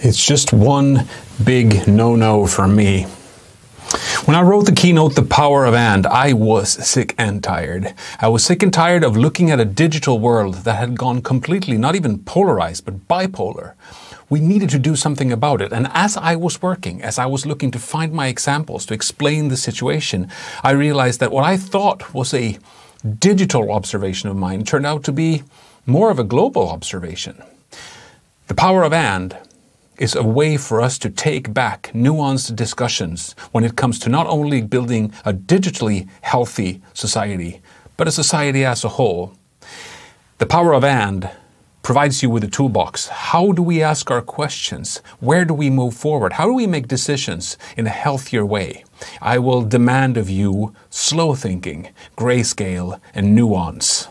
It's just one big no no for me. When I wrote the keynote, The Power of And, I was sick and tired. I was sick and tired of looking at a digital world that had gone completely, not even polarized, but bipolar. We needed to do something about it. And as I was working, as I was looking to find my examples to explain the situation, I realized that what I thought was a digital observation of mine turned out to be more of a global observation. The Power of And is a way for us to take back nuanced discussions when it comes to not only building a digitally healthy society, but a society as a whole. The power of and provides you with a toolbox. How do we ask our questions? Where do we move forward? How do we make decisions in a healthier way? I will demand of you slow thinking, grayscale, and nuance.